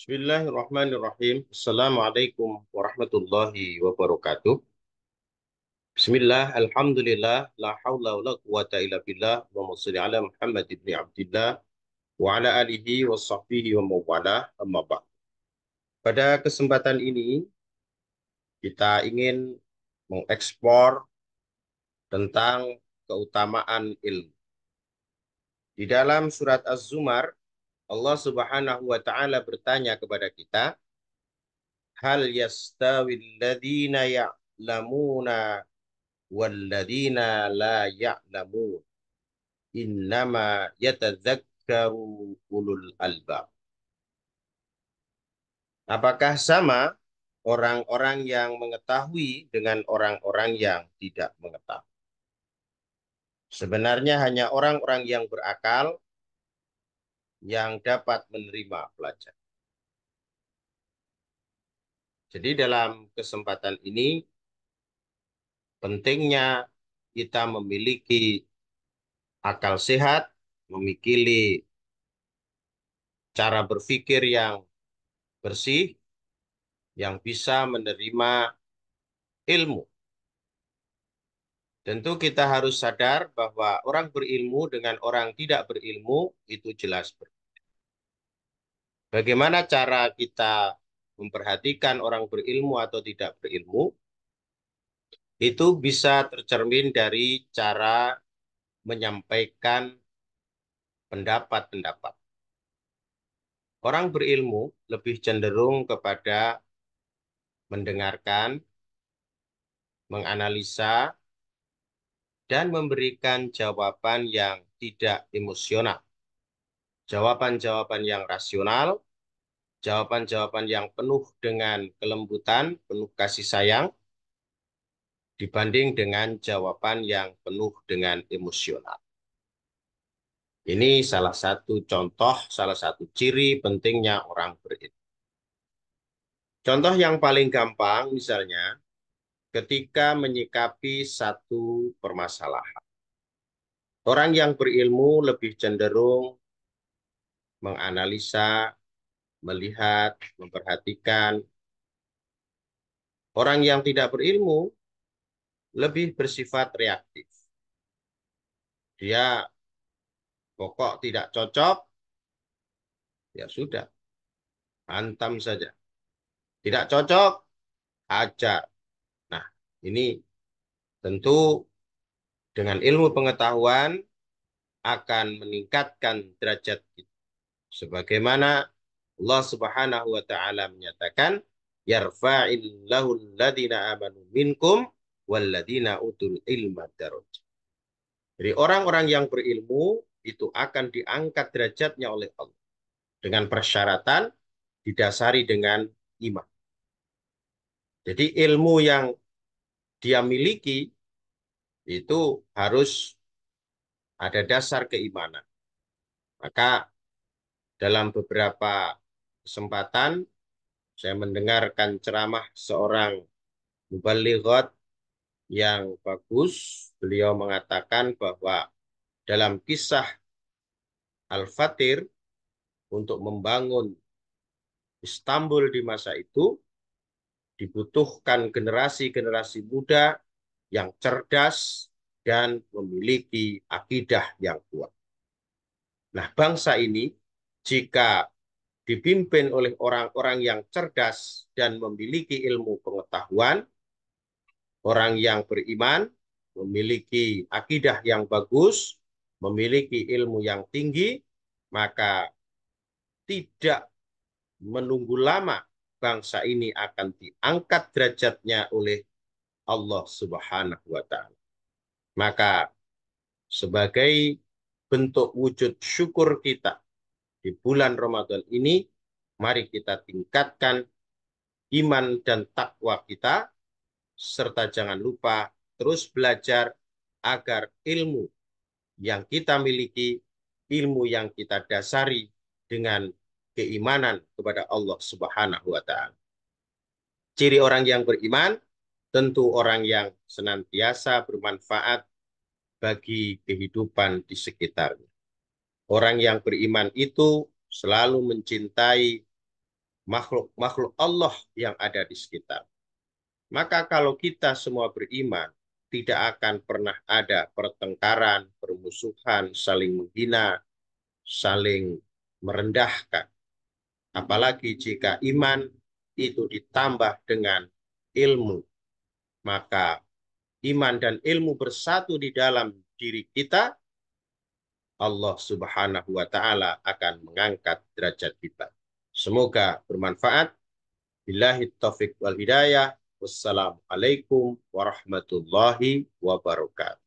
Bismillahirrahmanirrahim. Assalamualaikum warahmatullahi wabarakatuh. Bismillah, alhamdulillah, la hawla wa la quwata illa billah, wa masri ala Muhammad ibn Abdillah, wa ala alihi wa sahbihi wa mawala, amma ba'd. Pada kesempatan ini, kita ingin mengekspor tentang keutamaan ilmu. Di dalam surat Az-Zumar Allah Subhanahu wa taala bertanya kepada kita, "Hal yastawil ladina ya'lamuna wal ladina la ya'lamun? Innama yatadzakkaru ulul albab." Apakah sama orang-orang yang mengetahui dengan orang-orang yang tidak mengetahui? Sebenarnya hanya orang-orang yang berakal yang dapat menerima pelajar. Jadi dalam kesempatan ini pentingnya kita memiliki akal sehat, memikiri cara berpikir yang bersih, yang bisa menerima ilmu. Tentu kita harus sadar bahwa orang berilmu dengan orang tidak berilmu itu jelas berbeda. Bagaimana cara kita memperhatikan orang berilmu atau tidak berilmu? Itu bisa tercermin dari cara menyampaikan pendapat-pendapat. Orang berilmu lebih cenderung kepada mendengarkan, menganalisa, dan memberikan jawaban yang tidak emosional jawaban-jawaban yang rasional, jawaban-jawaban yang penuh dengan kelembutan, penuh kasih sayang, dibanding dengan jawaban yang penuh dengan emosional. Ini salah satu contoh, salah satu ciri pentingnya orang berilmu. Contoh yang paling gampang misalnya, ketika menyikapi satu permasalahan. Orang yang berilmu lebih cenderung menganalisa, melihat, memperhatikan. Orang yang tidak berilmu lebih bersifat reaktif. Dia pokok tidak cocok, ya sudah, hantam saja. Tidak cocok, ajar. Nah, ini tentu dengan ilmu pengetahuan akan meningkatkan derajat kita Sebagaimana Allah Subhanahu wa taala menyatakan yarfa'illahu alladziina aamanu minkum walladziina utul ilma daraj. Jadi orang-orang yang berilmu itu akan diangkat derajatnya oleh Allah dengan persyaratan didasari dengan iman. Jadi ilmu yang dia miliki itu harus ada dasar keimanan. Maka dalam beberapa kesempatan saya mendengarkan ceramah seorang mubalighat yang bagus. Beliau mengatakan bahwa dalam kisah Al-Fatir untuk membangun Istanbul di masa itu dibutuhkan generasi-generasi muda yang cerdas dan memiliki akidah yang kuat. Nah, bangsa ini jika dipimpin oleh orang-orang yang cerdas dan memiliki ilmu pengetahuan, orang yang beriman, memiliki akidah yang bagus, memiliki ilmu yang tinggi, maka tidak menunggu lama bangsa ini akan diangkat derajatnya oleh Allah Subhanahu wa taala. Maka sebagai bentuk wujud syukur kita di bulan Ramadan ini, mari kita tingkatkan iman dan takwa kita, serta jangan lupa terus belajar agar ilmu yang kita miliki, ilmu yang kita dasari dengan keimanan kepada Allah Subhanahu wa Ta'ala. Ciri orang yang beriman tentu orang yang senantiasa bermanfaat bagi kehidupan di sekitarnya. Orang yang beriman itu selalu mencintai makhluk-makhluk Allah yang ada di sekitar. Maka kalau kita semua beriman, tidak akan pernah ada pertengkaran, permusuhan, saling menghina, saling merendahkan. Apalagi jika iman itu ditambah dengan ilmu, maka iman dan ilmu bersatu di dalam diri kita, Allah Subhanahu wa taala akan mengangkat derajat kita. Semoga bermanfaat. Billahi taufik wal hidayah. Wassalamualaikum warahmatullahi wabarakatuh.